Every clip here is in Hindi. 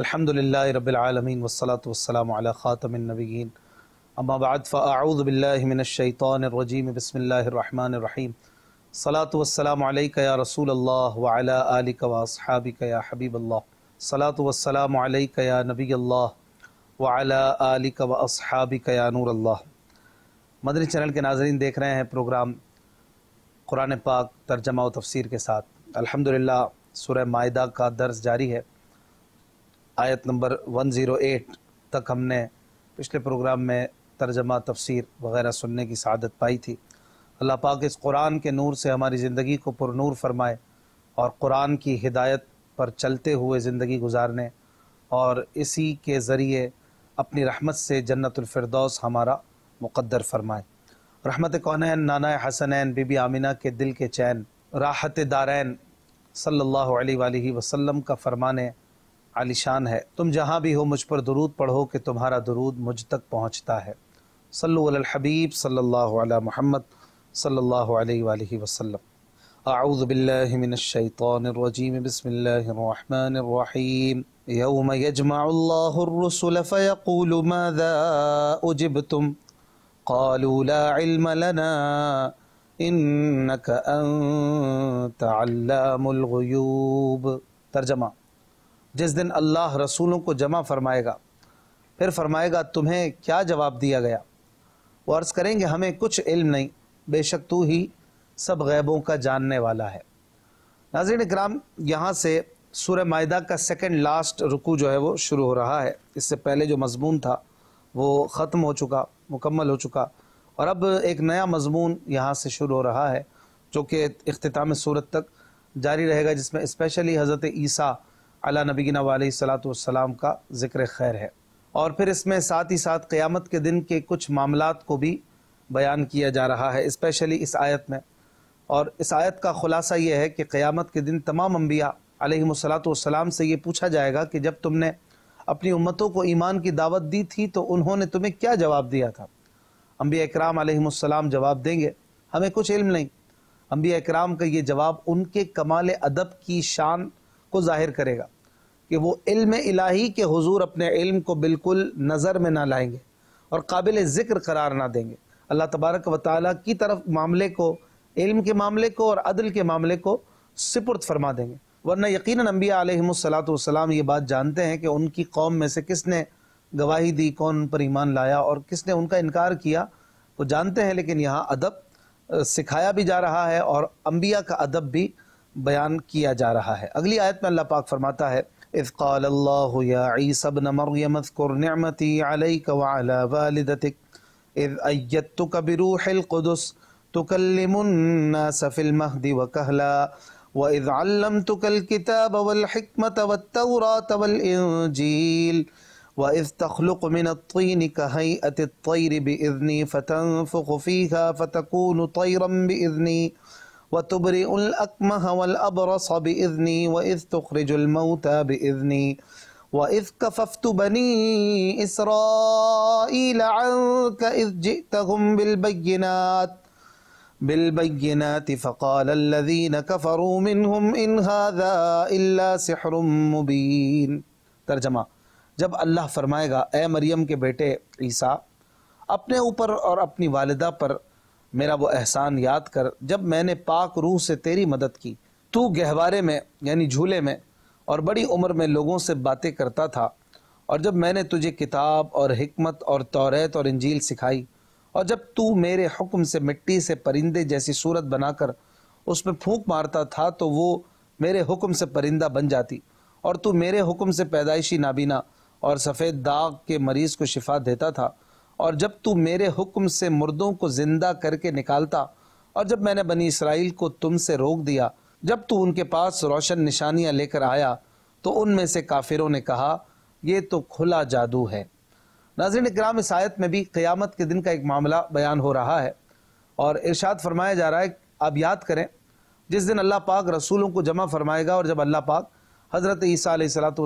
अलहमदिल्ला रबालमीन वसलात वसलाम ख़ातमनबीन अम्माबाद फ़ाऊदबिल्लिमिनशैतरजीम बसमीम सलात वसलाम या रसूल अल्लाह वाला आलिक वासहाबिक या हबीब अल्लाह सलात वसलाम या नबी अल्लाह वाला आलिक वसहाबिक या नूर अल्लाह मदनी चैनल के नाजरन देख रहे हैं प्रोग्राम कुरान पाक तर्जमा व तफसीर के साथ अल्हम्दुलिल्लाह सूरह मायदा का दर्स जारी है आयत नंबर 108 तक हमने पिछले प्रोग्राम में तर्जमा तफसीर वगैरह सुनने की सदत पाई थी अल्लाह पाक इस कुरान के नूर से हमारी ज़िंदगी को पुरनूर फरमाए और कुरान की हिदायत पर चलते हुए ज़िंदगी गुजारने और इसी के ज़रिए अपनी रहमत से जन्नतफरदौस हमारा मुकद्दर फरमाए रहमत कौन नाना हसनैन बीबी आमिना के दिल के चैन राहत दारैन सल्लल्लाहु अलैहि वसल्लम का फरमाने आलिशान है तुम जहाँ भी हो मुझ पर दरूद पढ़ो कि तुम्हारा दरूद मुझ तक पहुंचता है सल्लल्लाहु हबीब सल्ला महमद सल्ला वसलम आऊज़बिल्लिमिनशैतरजीम يوم يجمع الله الرسل فيقول ماذا أجبتم قالوا لا علم لنا إنك أنت علام الغيوب ترجمة जिस दिन अल्लाह रसूलों को जमा फरमाएगा फिर फरमाएगा तुम्हें क्या जवाब दिया गया वो अर्ज़ करेंगे हमें कुछ इल्म नहीं बेशक तू ही सब गैबों का जानने वाला है नाजिन इक्राम यहाँ से सूर्य मायदा का सेकेंड लास्ट रुकू जो है वो शुरू हो रहा है इससे पहले जो मजमून था वो ख़त्म हो चुका मुकम्मल हो चुका और अब एक नया मजमून यहाँ से शुरू हो रहा है जो कि अख्ताम सूरत तक जारी रहेगा जिसमें इस्पेशली हज़रत ईसा अला नबीना वालसलाम का ज़िक्र खैर है और फिर इसमें साथ ही साथ क़्यामत के दिन के कुछ मामला को भी बयान किया जा रहा है इस्पेशली इस आयत में और इस आयत का ख़ुलासा ये है कि क़्यामत के दिन तमाम अम्बिया सलाम से ये पूछा जाएगा कि जब तुमने अपनी उम्मतों को ईमान की दावत दी थी तो उन्होंने तुम्हें क्या जवाब दिया था अम्बिया कराम सलाम जवाब देंगे हमें कुछ इल्म नहीं अम्बिया कराम का ये जवाब उनके कमाल अदब की शान को ज़ाहिर करेगा कि वो इल्म इलाही के हुजूर अपने इल्म को बिल्कुल नज़र में ना लाएंगे और काबिल ज़िक्र करार ना देंगे अल्लाह तबारक व ताली की तरफ मामले को इल्म के मामले को और अदल के मामले को सिपुर्द फरमा देंगे वरना यकीन अम्बिया आलतम ये बात जानते हैं कि उनकी कौम में से किसने गवाही दी कौन उन पर ईमान लाया और किसने उनका इनकार किया वो जानते हैं लेकिन यहाँ अदब सिखाया भी जा रहा है और अम्बिया का अदब भी बयान किया जा रहा है अगली आयत में अल्लाह पाक फरमाता है إذ قال الله يا عيسى ابن مريم اذكر نعمتي عليك وعلى والدتك إذ أيدتك بروح القدس تكلم الناس في المهد وكهلا وإذ علمتك الكتاب والحكمة والتوراة والإنجيل وإذ تخلق من الطين كهيئة الطير بإذني فتنفخ فيها فتكون طيرا بإذني وتبرئ الأكمه والأبرص بإذني وإذ تخرج الموتى بإذني وإذ كففت بني إسرائيل عنك إذ جئتهم بالبينات بالبينات فقال الذين كفروا منهم إن هذا إلا سحر مبين तर्जमा जब अल्लाह फरमाएगा ए मरियम के बेटे ईसा अपने ऊपर और अपनी वालदा पर मेरा वो एहसान याद कर जब मैंने पाक रूह से तेरी मदद की तू गहवारे में यानी झूले में और बड़ी उम्र में लोगों से बातें करता था और जब मैंने तुझे किताब और हमत और तौरत और इंजील सिखाई और जब तू मेरे हुक्म से मिट्टी से परिंदे जैसी सूरत बनाकर उस पर फूंक मारता था तो वो मेरे हुक्म से परिंदा बन जाती और तू मेरे हुक्म से पैदाइशी नाबीना और सफ़ेद दाग के मरीज़ को शिफा देता था और जब तू मेरे हुक्म से मुर्दों को ज़िंदा करके निकालता और जब मैंने बनी इसराइल को तुमसे रोक दिया जब तू उनके पास रोशन निशानियां लेकर आया तो उनमें से काफिरों ने कहा यह तो खुला जादू है नाजरन इक्राम इस आयत में भी क़्यामत के दिन का एक मामला बयान हो रहा है और इर्शाद फरमाया जा रहा है आप याद करें जिस दिन अल्लाह पाक रसूलों को जमा फरमाएगा और जब अल्लाह पाक हज़रत ईसा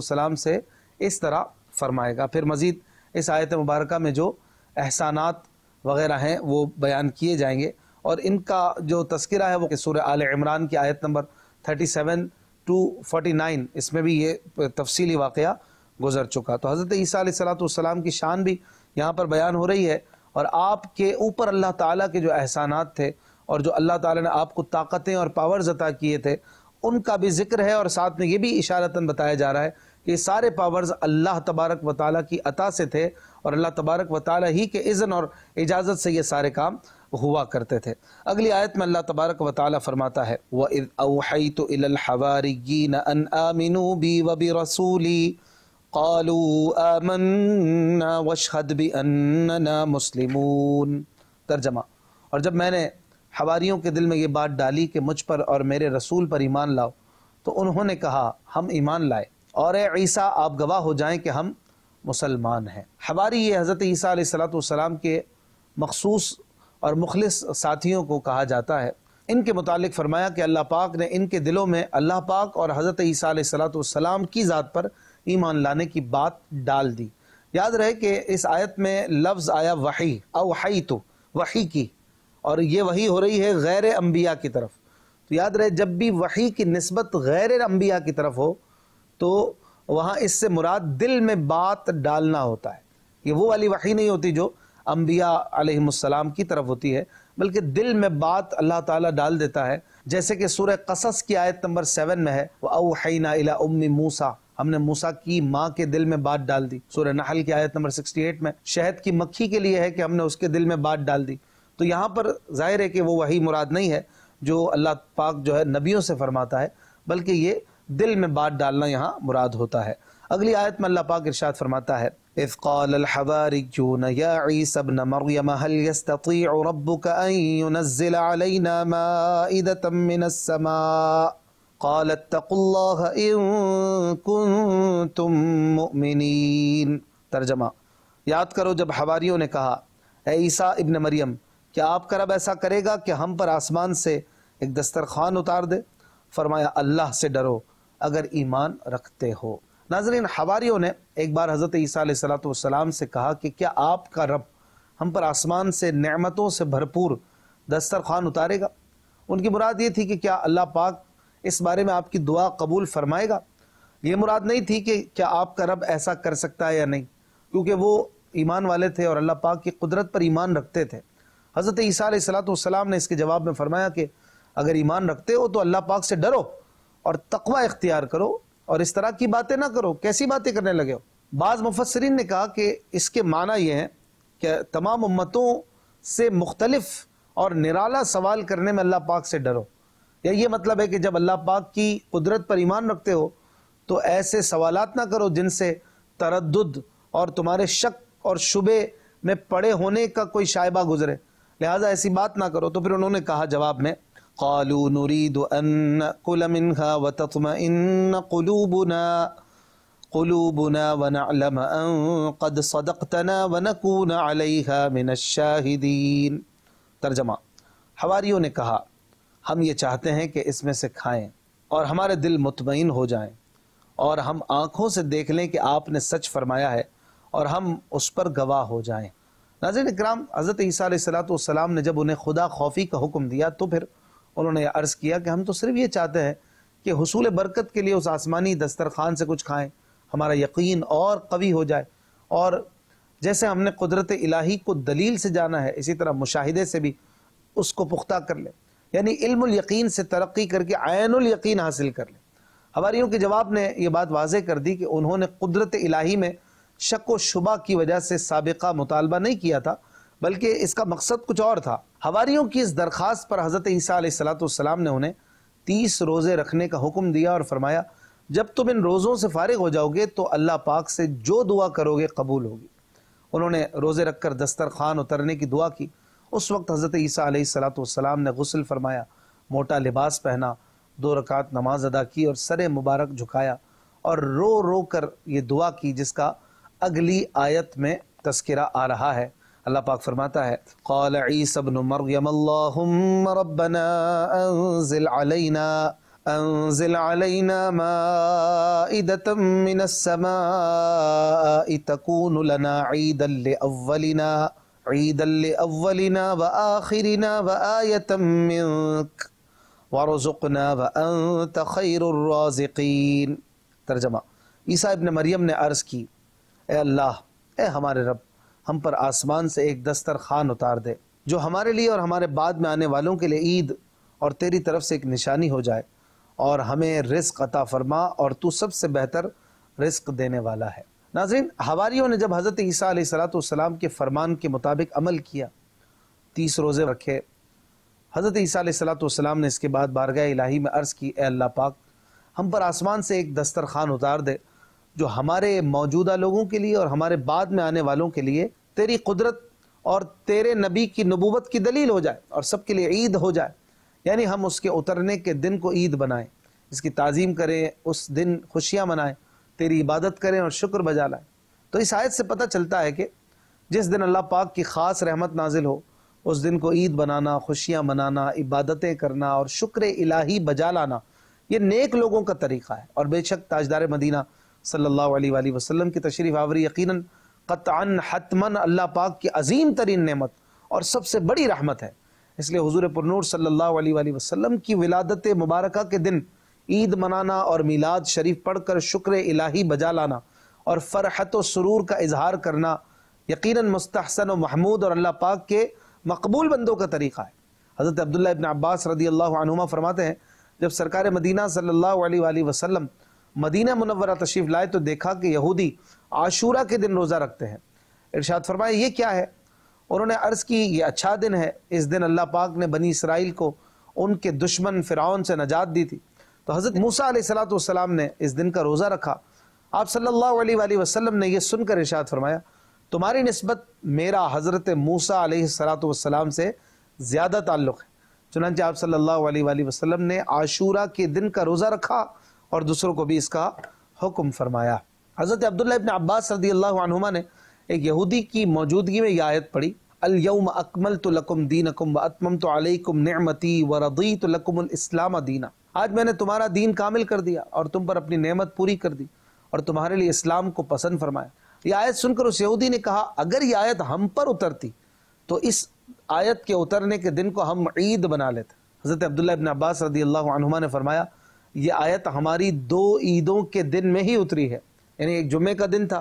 सलाम से इस तरह फरमाएगा फिर मज़ीद इस आयत मुबारक में जो एहसानात वगैरह हैं वो बयान किए जाएंगे और इनका जो तस्करा है वो सूर आल इमरान की आयत number thirty seven to forty nine इसमें भी ये तफसीली वाक़ गुजर चुका तो हज़रत ईसी सलाम की शान भी यहाँ पर बयान हो रही है और आपके ऊपर अल्लाह ताला के जो एहसानात थे और जो अल्लाह ताला ने आपको ताकतें और पावर्स अता किए थे उनका भी जिक्र है और साथ में ये भी इशारता बताया जा रहा है कि सारे पावर्स अल्लाह तबारक व ताली की अता से थे और अल्लाह तबारक व ताली ही के इज़न और इजाज़त से ये सारे काम हुआ करते थे अगली आयत में अल्लाह तबारक व ताली फरमाता है व इद तो हवारीन अन बी वबी रसूली कालू आमन्ना वशहद बी अन्ना तर्जमा और जब मैंने हवारीयों के दिल में ये बात डाली कि मुझ पर और मेरे रसूल पर ईमान लाओ तो उन्होंने कहा हम ईमान लाए और ईसा आप गवाह हो जाएं कि हम मुसलमान हैं हमारी ये हज़रत ईसा सलाम के मखसूस और मुखलिस साथियों को कहा जाता है इनके मुतालिक फरमाया कि अल्लाह पाक ने इनके दिलों में अल्लाह पाक और हज़रत ईसा सलाम की ज़ात पर ईमान लाने की बात डाल दी याद रहे कि इस आयत में लफ्ज़ आया वही अवहई तो वही की और ये वही हो रही है गैर अम्बिया की तरफ तो याद रहे जब भी वही की नस्बत गैर अम्बिया की तरफ हो तो वहाँ इससे मुराद दिल में बात डालना होता है ये वो वाली वही नहीं होती जो अम्बिया आलम की तरफ होती है बल्कि दिल में बात अल्लाह ताला डाल देता है जैसे कि सूर्य कसस की आयत नंबर सेवन में है वह अवहना इला उम्मी मूसा हमने मूसा की माँ के दिल में बात डाल दी सूर्य नहल की आयत नंबर 68 में शहद की मक्खी के लिए है कि हमने उसके दिल में बात डाल दी तो यहाँ पर जाहिर है कि वो वही मुराद नहीं है जो अल्लाह पाक जो है नबियों से फरमाता है बल्कि ये दिल में बात डालना यहाँ मुराद होता है अगली आयत में अल्लाह पाक इरशाद फरमाता है إذ قال الحواريون يا عيسى ابن مريم هل يستطيع ربك أن ينزل علينا مائدة من السماء قال اتقوا الله إن كنتم مؤمنين तर्जमा याद करो जब हवारियों ने कहा ईसा इब्न मरियम क्या आपका रब ऐसा करेगा कि हम पर आसमान से एक दस्तरखान उतार दे फरमाया अल्लाह से डरो अगर ईमान रखते हो नाजरीन हवारीयों ने एक बार हज़रत सलाम से कहा कि क्या आपका रब हम पर आसमान से नमतों से भरपूर दस्तरखान उतारेगा उनकी मुराद ये थी कि क्या अल्लाह पाक इस बारे में आपकी दुआ कबूल फरमाएगा ये मुराद नहीं थी कि क्या आपका रब ऐसा कर सकता है या नहीं क्योंकि वो ईमान वाले थे और अल्लाह पाक की कुदरत पर ईमान रखते थे हज़रत ईसा सलाम ने इसके जवाब में फरमाया कि अगर ईमान रखते हो तो अल्लाह पाक से डरो और तकवा इख्तियार करो और इस तरह की बातें ना करो कैसी बातें करने लगे हो बाज़ मुफसरीन ने कहा कि इसके माना यह है कि तमाम उम्मतों से मुख्तलफ और निराला सवाल करने में अल्लाह पाक से डरो या ये मतलब है कि जब अल्लाह पाक की कुदरत पर ईमान रखते हो तो ऐसे सवाल ना करो जिनसे तरद और तुम्हारे शक और शुबे में पड़े होने का कोई शायबा गुजरे लिहाजा ऐसी बात ना करो तो फिर उन्होंने कहा जवाब में قالوا نريد أن نأكل منها وتطمئن قلوبنا قلوبنا ونعلم أن قد صدقتنا ونكون عليها من الشاهدين तर्जमा हवारियों ने कहा हम ये चाहते हैं कि इसमें से खाएं और हमारे दिल मुतमिन हो जाएं और हम आँखों से देख लें कि आपने सच फरमाया है और हम उस पर गवाह हो जाएं नाजिन इक्राम हज़रत ईसा सलाम ने जब उन्हें खुदा खौफी का हुक्म दिया तो फिर उन्होंने अर्ज़ किया कि हम तो सिर्फ ये चाहते हैं कि हसूल बरकत के लिए उस आसमानी दस्तरखान से कुछ खाएं हमारा यकीन और कवी हो जाए और जैसे हमने कुदरत इलाही को दलील से जाना है इसी तरह मुशाहिदे से भी उसको पुख्ता कर लें यानी इल्म यकीन से तरक्की करके आयन यकीन हासिल कर लें हवारीयों के जवाब ने यह बात वाजे कर दी कि उन्होंने कुदरत इलाही में शक व शुबा की वजह से सबका मुतालबा नहीं किया था बल्कि इसका मकसद कुछ और था हवारीयों की इस दरख्वास्त पर हज़रत ईसीम ने उन्हें तीस रोज़े रखने का हुक्म दिया और फरमाया जब तुम इन रोज़ों से फारिग हो जाओगे तो अल्लाह पाक से जो दुआ करोगे कबूल होगी उन्होंने रोज़े रखकर दस्तर दस्तरखान उतरने की दुआ की उस वक्त हज़रत ईसीम ने गसल फरमाया मोटा लिबास पहना दो रकात नमाज अदा की और सर मुबारक झुकाया और रो रो कर ये दुआ की जिसका अगली आयत में तस्करा आ रहा है अल्लाह पाक फरमाता है कौल ईसबन मरियम रबना अनजिल अलैना अनजिल अलैना माइदतम मिनस समाई तकून लना ईदल अव्वलिना ईदल अव्वलिना व आखिरिना व आयतम मिनक वरज़ुकना व अंत खैरुर्राज़िकीन तर्जमा ईसा इब्न मरियम ने अर्ज़ की ए अल्लाह ए हमारे रब हम पर आसमान से एक दस्तर खान उतार दे जो हमारे लिए और हमारे बाद में आने वालों के लिए ईद और तेरी तरफ से एक निशानी हो जाए और हमें रिस्क अता फरमा और तू सबसे बेहतर रिस्क देने वाला है नाजरीन हवारीयों ने जब हज़रत ईसा सलाम के फरमान के मुताबिक अमल किया तीस रोज़े रखे हज़रत ईसा सलाम ने इसके बाद बारगाह इलाही में अर्ज़ की ए अल्लाह पाक हम पर आसमान से एक दस्तर खान उतार दे जो हमारे मौजूदा लोगों के लिए और हमारे बाद में आने वालों के लिए तेरी कुदरत और तेरे नबी की नबूवत की दलील हो जाए और सबके लिए ईद हो जाए यानी हम उसके उतरने के दिन को ईद बनाएं इसकी ताज़ीम करें उस दिन खुशियाँ मनाएं तेरी इबादत करें और शुक्र बजा लाएं तो इस आयत से पता चलता है कि जिस दिन अल्लाह पाक की ख़ास रहमत नाजिल हो उस दिन को ईद बनाना खुशियाँ मनाना इबादतें करना और शुक्र इलाही बजा लाना ये नेक लोगों का तरीक़ा है और बेशक ताजदार मदीना सल्लल्लाहु अलैहि वसल्लम की तशरीफ़ आवरी यकीनन क़तान हतमन अल्लाह पाक की अजीम तरीन नमत और सबसे बड़ी रहमत है इसलिए हजूर पुरूर सल्ला वसलम की विलादत मुबारक के दिन ईद मनाना और मीलाद शरीफ पढ़ कर शुक्र इलाही बजा लाना और फ़रहत व सुरूर का इजहार करना यकीन मुस्तसन व महमूद और अल्लाह पाक के मकबूल बंदों का तरीक़ा है हज़रत अब्दुल्ला इबन अब्बास रदी अल्लाह फरमाते हैं जब सरकार मदीना सल्ला वसम मदीना मुनवरा तशरीफ़ लाए तो देखा कि यहूदी आशूरा के दिन रोज़ा रखते हैं इर्शाद फरमाए ये क्या है उन्होंने अर्ज़ की ये अच्छा दिन है इस दिन अल्लाह पाक ने बनी इसराइल को उनके दुश्मन फ़िरौन से नजात दी थी तो हज़रत मूसा सलाम ने इस दिन का रोज़ा रखा आप सल्लल्लाहु अलैहि वसल्लम ने यह सुनकर इर्शाद फरमाया तुम्हारी नस्बत मेरा हज़रत मूसा सलाम से ज़्यादा ताल्लुक़ है चुनानचे आप सल्लल्लाहु अलैहि वसल्लम ने आशूरा के दिन का रोज़ा रखा और दूसरों को भी इसका हुक्म फरमाया हज़रत अब्दुल्ला इबन अब्बास रदी अल्लाहुमा ने एक यहूदी की मौजूदगी में यह आयत पढ़ी अलयम अकमल तो लकुम दीन अकुम तो अलकुम नमती व रदी तो लकुमस्लाम दीना आज मैंने तुम्हारा दीन कामिल कर दिया और तुम पर अपनी नेमत पूरी कर दी और तुम्हारे लिए इस्लाम को पसंद फरमाया यह आयत सुनकर उस यहूदी ने कहा अगर यह आयत हम पर उतरती तो इस आयत के उतरने के दिन को हम ईद बना लेते हज़रत अब्दुल्ला इबन अब्बास रदी अल्लाह ने फरमाया ये आयत हमारी दो ईदों के दिन में ही उतरी है यानी एक जुमे का दिन था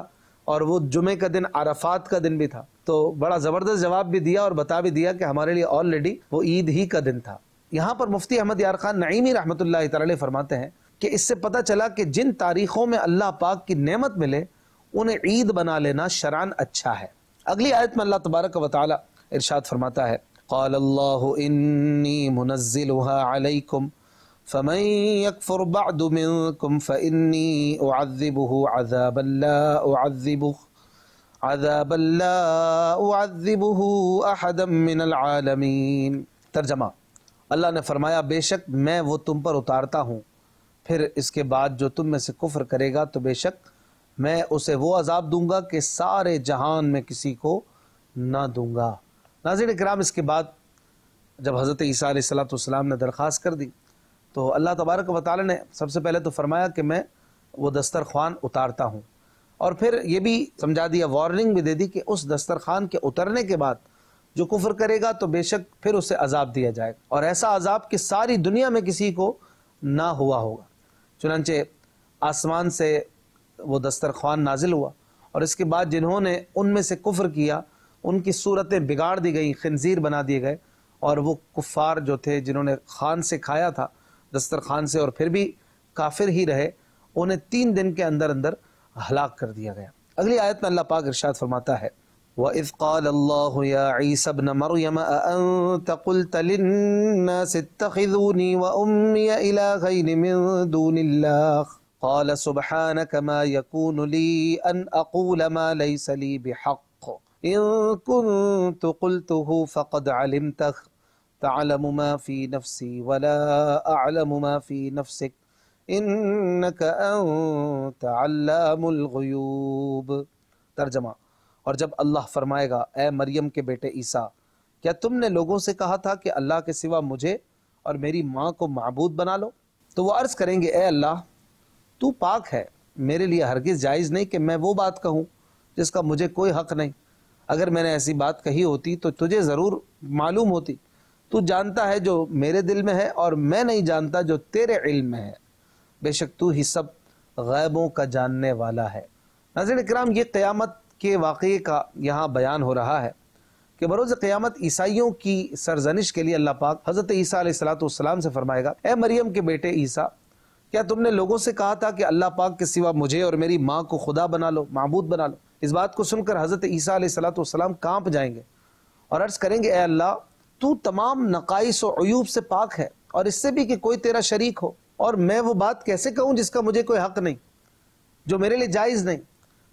और वो जुमे का दिन अरफात का दिन भी था तो बड़ा ज़बरदस्त जवाब भी दिया और बता भी दिया कि हमारे लिए ऑलरेडी वो ईद ही का दिन था यहाँ पर मुफ्ती अहमद यार खान नईमी रहमत फरमाते हैं कि इससे पता चला कि जिन तारीखों में अल्लाह पाक की नेमत मिले उन्हें ईद बना लेना शरान अच्छा है अगली आयत में अल्लाह तबारक व ताली इरशाद फरमाता है फमन यकफुर बाद मिनकुम फ़इन्नी उअज़्ज़िबुहु अज़ाबन ला उअज़्ज़िबुहु अज़ाबन ला उअज़्ज़िबुहु अहदम मिनल आलमीन तर्जमा अल्लाह ने फरमाया बेशक मैं वो तुम पर उतारता हूँ फिर इसके बाद जो तुम में से कुफ्र करेगा तो बेशक मैं उसे वो अजाब दूंगा कि सारे जहान में किसी को ना दूंगा नाजिर कराम इसके बाद जब हज़रत ईसा सलाम ने दरख्वास्त कर दी तो अल्लाह तबारक व ने सबसे पहले तो फरमाया कि मैं वो दस्तरखान उतारता हूँ और फिर ये भी समझा दिया वार्निंग भी दे दी कि उस दस्तरखान के उतरने के बाद जो कुफर करेगा तो बेशक फिर उसे अजाब दिया जाएगा और ऐसा अजाब कि सारी दुनिया में किसी को ना हुआ होगा चुनानचे आसमान से वो दस्तरखान नाजिल हुआ और इसके बाद जिन्होंने उनमें से कुफ्र किया उनकी सूरतें बिगाड़ दी गई खनजीर बना दिए गए और वो कुफ़ार जो थे जिन्होंने खान से खाया था दस्तरखान से और फिर भी काफिर ही रहे उन्हें तीन दिन के अंदर अंदर हलाक कर दिया गया अगली आयत में अल्लाह पाक इरशाद फरमाता है وَإِذْ قَالَ اللَّهُ يَا عِيسَى ابْنَ مَرْيَمَ أَأَنْتَ قُلْتَ لِلنَّاسِ اتَّخِذُونِي وأمي إِلَٰهَيْنِ مِن دُونِ اللَّهِ قَالَ سُبْحَانَكَ مَا يَكُونُ لِي أَنْ أَقُولَ مَا لَيْسَ لِي بِحَقٍّ إِن كُنْتُ قُلْتُهُ فَقَدْ علمته تعلم ما في نفسي ولا أعلم ما في نفسك इन्नक अल्लामुलगयूब तर्जमा और जब अल्लाह फरमाएगा ए मरियम के बेटे ईसा क्या तुमने लोगों से कहा था कि अल्लाह के सिवा मुझे और मेरी माँ को मबूद बना लो तो वो अर्ज़ करेंगे ए अल्लाह तू पाक है मेरे लिए हरगिज़ जायज़ नहीं कि मैं वो बात कहूँ जिसका मुझे कोई हक नहीं अगर मैंने ऐसी बात कही होती तो तुझे ज़रूर मालूम होती तू जानता है जो मेरे दिल में है और मैं नहीं जानता जो तेरे इल्म में है बेशक तू ही सब गैबों का जानने वाला है नजर इक्राम ये क़्यामत के वाक़े का यहाँ बयान हो रहा है कि बरोज़ क़्यामत ईसाइयों की सरजनिश के लिए अल्लाह पाक हज़रत ईसा सलाम से फरमाएगा ए मरियम के बेटे ईसा क्या तुमने लोगों से कहा था कि अल्लाह पाक के सिवा मुझे और मेरी माँ को खुदा बना लो महबूद बना लो इस बात को सुनकर हज़रत ईसा सलाम कांप जाएंगे और अर्ज़ करेंगे ए अल्लाह तू तमाम नकाइस और अयूब से पाक है और इससे भी कि कोई तेरा शरीक हो और मैं वो बात कैसे कहूँ जिसका मुझे कोई हक नहीं जो मेरे लिए जायज़ नहीं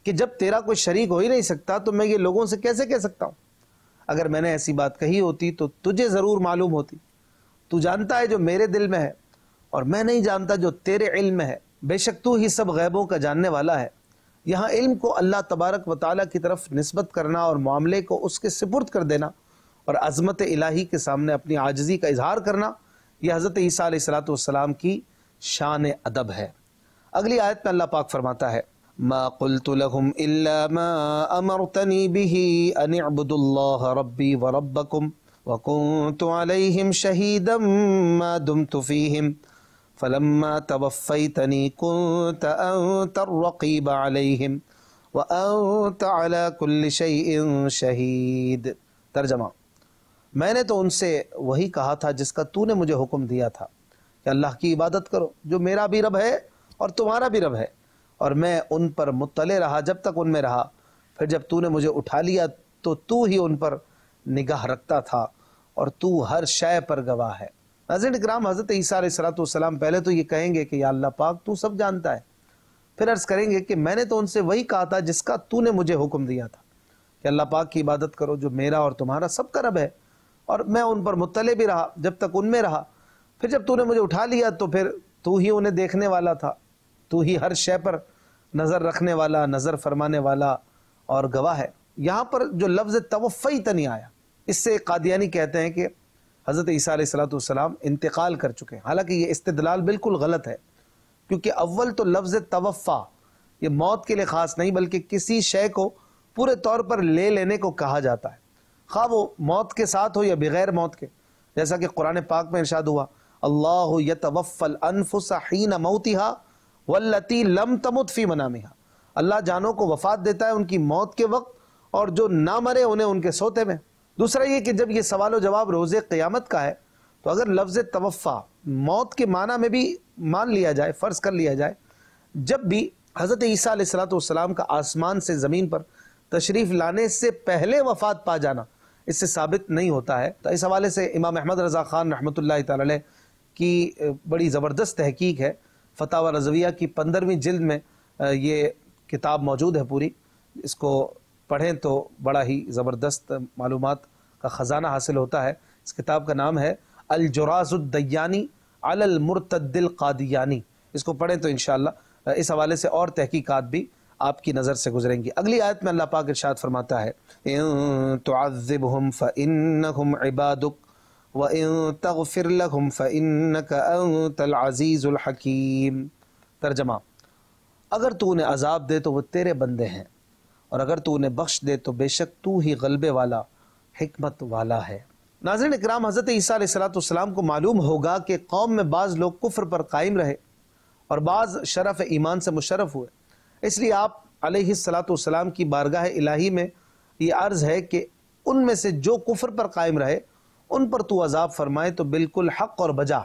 कि जब तेरा कोई शरीक हो ही नहीं सकता तो मैं ये लोगों से कैसे कह सकता हूँ अगर मैंने ऐसी बात कही होती तो तुझे ज़रूर मालूम होती तू जानता है जो मेरे दिल में है और मैं नहीं जानता जो तेरे इल्म में है बेशक तू ही सब गैबों का जानने वाला है यहाँ इल्म को अल्लाह तबारक व ताली की तरफ नस्बत करना और मामले को उसके सिपुर्द कर देना और अजमत इलाही के सामने अपनी आजजी का इजहार करना यह हज़रत ईसा सलातम की शान अदब है अगली आयत में अल्लाह पाक फरमाता है व वकुम शहीदम तुफ़ीम फलम्मा शहीद तर्जमा मैंने तो उनसे वही कहा था जिसका तूने मुझे हुक्म दिया था कि अल्लाह की इबादत करो जो मेरा भी रब है और तुम्हारा भी रब है और मैं उन पर मुतले रहा जब तक उनमें रहा फिर जब तूने मुझे उठा लिया तो तू ही उन पर निगाह रखता था और तू हर शय पर गवाह है नजर ग्राम हज़रत ईसीम पहले तो ये कहेंगे कि या अल्लाह पाक तू सब जानता है फिर अर्ज़ करेंगे कि मैंने तो उनसे वही कहा था जिसका तूने मुझे हुक्म दिया था कि अल्लाह पाक की इबादत करो जो मेरा और तुम्हारा सबका रब है और मैं उन पर मुतले भी रहा जब तक उनमें रहा फिर जब तूने मुझे उठा लिया तो फिर तू ही उन्हें देखने वाला था तू ही हर शय पर नज़र रखने वाला नज़र फरमाने वाला और गवाह है यहाँ पर जो लफ्ज़ तवफ़ी नहीं आया इससे कादियानी कहते हैं कि हज़रत ईसा सलाम इंतकाल कर चुके हैं हालांकि ये इस्तलाल बिल्कुल गलत है क्योंकि अव्वल तो लफ्ज़ तवफ़ा ये मौत के लिए ख़ास नहीं बल्कि किसी शय को पूरे तौर पर ले लेने को कहा जाता है खा वो मौत के साथ हो या बगैर मौत के जैसा कि कुरान पाक में इर्शाद हुआ अल्लाह यतवफ़ल अनफुसहीन मऊतिहा वल्लती लम तमुत फ़ी मनामिहा अल्लाह जानों को वफ़ात देता है उनकी मौत के वक्त और जो ना मरे उन्हें उनके सोते में दूसरा ये कि जब ये सवाल व जवाब रोज़ क़्यामत का है तो अगर लफ्ज़ तवफ़ा मौत के माना में भी मान लिया जाए फ़र्ज़ कर लिया जाए जब भी हज़रत ईसा सलाम का आसमान से ज़मीन पर तशरीफ़ लाने से पहले वफ़ात पा जाना इससे साबित नहीं होता है तो इस हवाले से इमाम अहमद रज़ा ख़ान रहमत की बड़ी ज़बरदस्त तहकीक है फतावा रजविया की पंद्रहवीं जल्द में ये किताब मौजूद है पूरी इसको पढ़ें तो बड़ा ही ज़बरदस्त मालूम का ख़जाना हासिल होता है इस किताब का नाम है अलजुरासुद्दैयानी अलमरतदिल कादियानी इसको पढ़ें तो इन इस हवाले से और तहकीक़ात भी आपकी नज़र से गुजरेंगी अगली आयत में अल्लाह पाक इरशाद फरमाता है तर्जमा अगर तू उन्हें अजाब दे तो वो तेरे बंदे हैं और अगर तू उन्हें बख्श दे तो बेशक तू ही गलबे वाला हमत वाला है नाजरन इक्राम हज़रत ईसीम को मालूम होगा कि कौम में बाज़ लोग कुफर पर कायम रहे और बाज़ शरफ़ ईमान से मुशरफ हुए इसलिए आप सलाम की बारगाह इलाही में ये अर्ज़ है कि उनमें से जो कुफर पर कायम रहे उन पर तो अजाब फरमाए तो बिल्कुल हक और बजा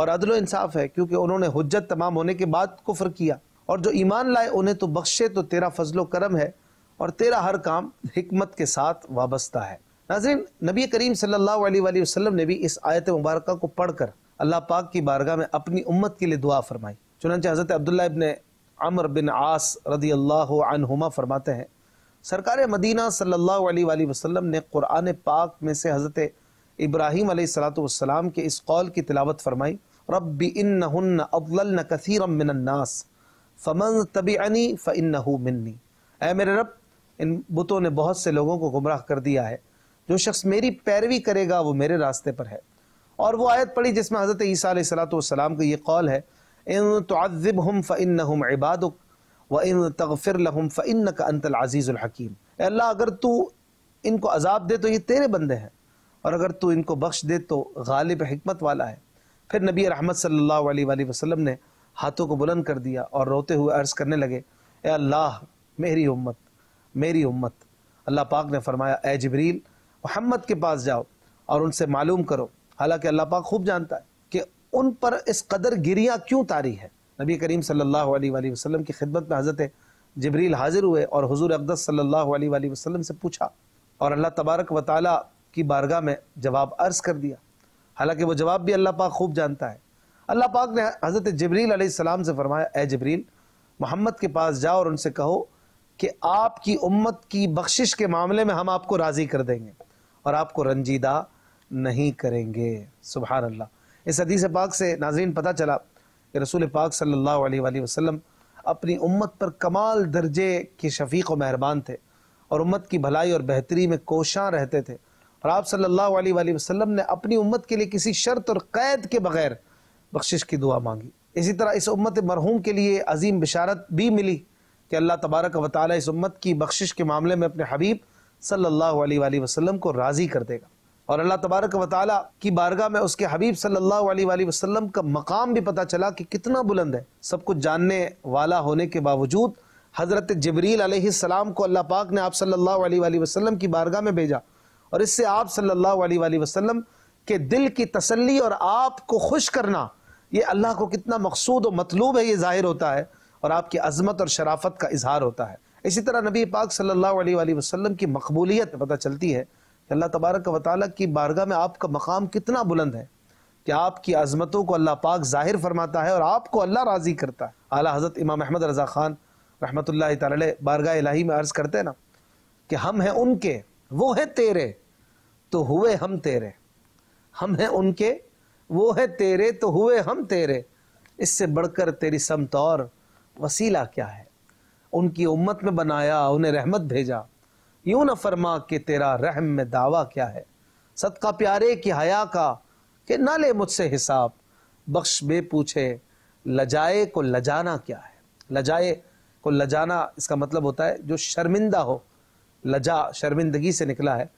और अदल इंसाफ है क्योंकि उन्होंने हजत तमाम होने के बाद कुफर किया और जो ईमान लाए उन्हें तो बख्शे तो तेरा फजलो करम है और तेरा हर काम हमत के साथ वाबस्ता है नाजरीन नबी करीम सल्लाम ने भी इस आयत मुबारक को पढ़कर अल्लाह पाक की बारगाह में अपनी उम्मत के लिए दुआ फरमाई चुनाच हज़रत अब्दुल्ला अमर बिन आस रदी अल्लाहुमा फरमाते हैं सरकार मदीना सल्लल्लाहु अलैहि वसल्लम ने कुरान पाक में से हज़रत इब्राहिम सलाम के इस कौल की तिलावत फरमाई रब इन अबल अवल मिनन्नास फ़मन तबी तबीनी फ़िन मिन्नी ए मेरे रब इन बुतों ने बहुत से लोगों को गुमराह कर दिया है जो शख्स मेरी पैरवी करेगा वो मेरे रास्ते पर है और वो आयत पढ़ी जिसमें हज़रत ईसा सलाम का ये कौल है इन तोज़ब हम फ़िन हम इबादक व इन तगफ़िर लहम फ़िन का अंतल अज़ीज़ुलहकीम अल्लाह अगर तू इनको अजाब दे तो ये तेरे बंदे हैं और अगर तू इनको बख्श दे तो गालिब हमत वाला है फिर नबी रहमत सल्ला वसम ने हाथों को बुलंद कर दिया और रोते हुए अर्ज़ करने लगे ए अल्लाह मेरी उम्मत मेरी उम्मत अल्लाह पाक ने फरमाया ए जबरील मोहम्मद के पास जाओ और उनसे मालूम करो हालांकि अल्लाह पाक खूब जानता है उन पर इस कदर गिरिया क्यों तारी है नबी करीम सल्लल्लाहु अलैहि वसल्लम की खिदमत में हज़रत जबरील हाजिर हुए और हजूर अकदस सल्लल्लाहु अलैहि वसल्लम से पूछा और अल्लाह तबारक व की बारगाह में जवाब अर्ज़ कर दिया हालांकि वो जवाब भी अल्लाह पाक खूब जानता है अल्लाह पाक ने हज़रत जबरीलम सलाम से फरमाया ए जबरील मोहम्मद के पास जाओ और उनसे कहो कि आपकी उम्मत की बख्शिश के मामले में हम आपको राज़ी कर देंगे और आपको रंजीदा नहीं करेंगे सुबह अल्लाह इस हदीस पाक से नाजरीन पता चला कि रसूल पाक सल्लल्लाहु अलैहि वसल्लम अपनी उम्मत पर कमाल दर्जे के शफीक व मेहरबान थे और उम्मत की भलाई और बेहतरी में कोशां रहते थे और आप सल्लल्लाहु अलैहि वसल्लम ने अपनी उम्मत के लिए किसी शर्त और कैद के बगैर बख्शिश की दुआ मांगी इसी तरह इस उम्मत मरहूम के लिए अजीम बिशारत भी मिली कि अल्लाह तबारक व ताली इस उम्मत की बख्शिश के मामले में अपने हबीब सल्लल्लाहु अलैहि वसल्लम को राज़ी कर देगा और अल्लाह तबारक वाली की बारगाह में उसके हबीब सल्लल्लाहु अलैहि वसल्लम का मकाम भी पता चला कि कितना बुलंद है सब कुछ जानने वाला होने के बावजूद हज़रत जबरील को अल्लाह पाक ने आप सल्लल्लाहु अलैहि वसल्लम की बारगाह में भेजा और इससे आप सल्लल्लाहु अलैहि वसल्लम के दिल की तसली और आप को खुश करना ये अल्लाह को कितना मकसूद और मतलूब है ये ज़ाहिर होता है और आपकी अजमत और शराफत का इजहार होता है इसी तरह नबी पाक सल्लल्लाहु अलैहि वसल्लम की मकबूलियत पता चलती है अल्लाह तबारक वाली की बारगाह में आपका मकाम कितना बुलंद है कि आपकी आज़मतों को अल्लाह पाक ज़ाहिर फरमाता है और आपको अल्लाह राज़ी करता है आला हज़रत इमाम अहमद रज़ा ख़ान रहमत ला बारगाह इलाही में अर्ज़ करते हैं ना कि हम हैं उनके वो हैं तेरे तो हुए हम तेरे हम हैं उनके वो है तेरे तो हुए हम तेरे इससे बढ़कर तेरी समत और वसीला क्या है उनकी उम्मत में बनाया उन्हें रहमत भेजा यूं न फरमा कि तेरा रहम में दावा क्या है सदका प्यारे की हया का कि ना ले मुझसे हिसाब बख्श बे पूछे लजाए को लजाना क्या है लजाए को लजाना इसका मतलब होता है जो शर्मिंदा हो लजा शर्मिंदगी से निकला है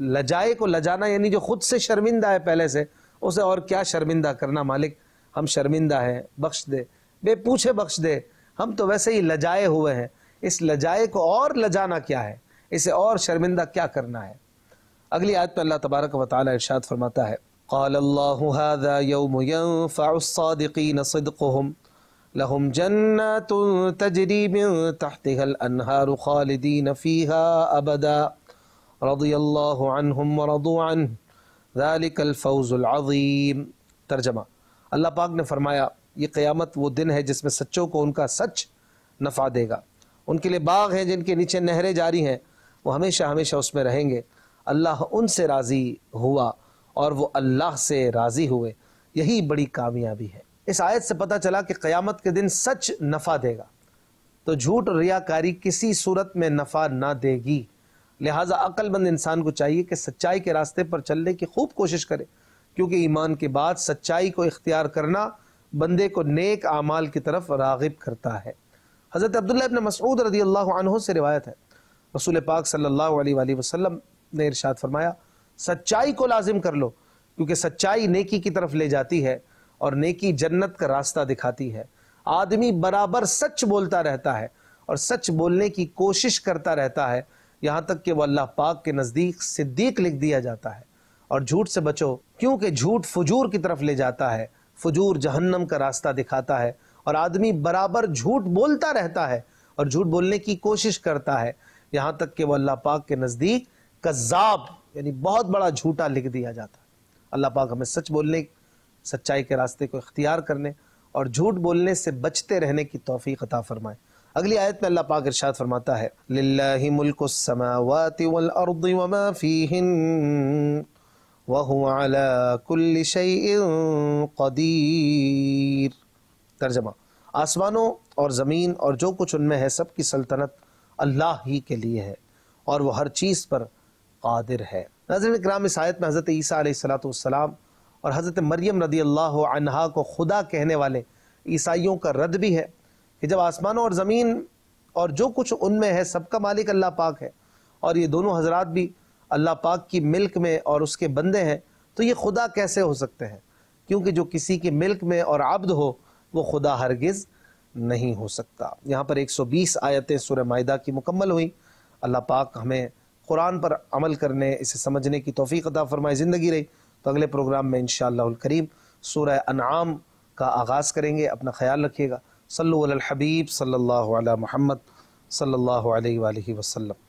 लजाए को लजाना यानी जो खुद से शर्मिंदा है पहले से उसे और क्या शर्मिंदा करना मालिक हम शर्मिंदा हैं बख्श दे बे पूछे बख्श दे हम तो वैसे ही लजाए हुए हैं इस लजाए को और लजाना क्या है इसे और शर्मिंदा क्या करना है अगली आयत में अल्लाह तबारक व ताली इरशाद फरमाता है قال الله هذا يوم ينفع الصادقين صدقهم لهم جنات تجري من تحتها الانهار خالدين فيها ابدا رضي الله عنهم ورضوا عنه ذلك الفوز العظيم ترجمه پاک نے فرمایا یہ قیامت وہ دن ہے جس میں سچوں کو ان کا سچ نفع دے گا ان کے لیے باغ ہیں جن کے نیچے نہریں جاری ہیں वो हमेशा हमेशा उसमें रहेंगे अल्लाह उनसे राज़ी हुआ और वो अल्लाह से राज़ी हुए यही बड़ी कामयाबी है इस आयत से पता चला कि क़यामत के दिन सच नफ़ा देगा तो झूठ और रियाकारी किसी सूरत में नफ़ा ना देगी लिहाजा अक्लमंद इंसान को चाहिए कि सच्चाई के रास्ते पर चलने की खूब कोशिश करे क्योंकि ईमान के बाद सच्चाई को इख्तियार करना बंदे को नेक आमाल की तरफ रागिब करता है हज़रत अब्दुल्ला मसूद रदी अल्लाह से रिवायत है रसूल पाक सल्लल्लाहु अलैहि वसल्लम ने इरशाद फरमाया सच्चाई को लाजिम कर लो क्योंकि सच्चाई नेकी की तरफ ले जाती है और नेकी जन्नत का रास्ता दिखाती है आदमी बराबर सच बोलता रहता है और सच बोलने की कोशिश करता रहता है यहाँ तक कि वह अल्लाह पाक के नज़दीक सिद्दीक लिख दिया जाता है और झूठ से बचो क्योंकि झूठ फजूर की तरफ ले जाता है फजूर जहन्नम का रास्ता दिखाता है और आदमी बराबर झूठ बोलता रहता है और झूठ बोलने की कोशिश करता है यहां तक कि वह अल्लाह पाक के नज़दीक कज़ाब यानी बहुत बड़ा झूठा लिख दिया जाता अल्लाह पाक हमें सच बोलने सच्चाई के रास्ते को इख्तियार करने और झूठ बोलने से बचते रहने की तोफ़ी अता फरमाए अगली आयत में अल्लाह पाक इरशाद फरमाता है लिल्लाहि मुल्कु समावाति वल अर्दि वमा फीहिन व हुवा अला कुल्ली शैइन कदीर आसमानों और ज़मीन और जो कुछ उनमें है सब की सल्तनत अल्लाह ही के लिए है और वह हर चीज़ पर कादिर है नजर कराम इस आयत में हज़रत ईसा सलाम और हज़रत मरियम रदी अल्लाह अनहा को खुदा कहने वाले ईसाइयों का रद्द भी है कि जब आसमानों और ज़मीन और जो कुछ उनमें है सबका मालिक अल्लाह पाक है और ये दोनों हजरात भी अल्लाह पाक की मिल्क में और उसके बंदे हैं तो ये खुदा कैसे हो सकते हैं क्योंकि जो किसी की मिल्क में और आब्द हो वो खुदा हरगिज़ नहीं हो सकता यहाँ पर 120 आयतें सूर्य माहिदा की मुकम्मल हुई अल्लाह पाक हमें कुरान पर अमल करने इसे समझने की तोफ़ी अदा फरमाए ज़िंदगी रही तो अगले प्रोग्राम में इन करीम सूर्य अनाम का आगाज़ करेंगे अपना ख्याल रखिएगा सल्लल्लाहु अलैहि वसल्लम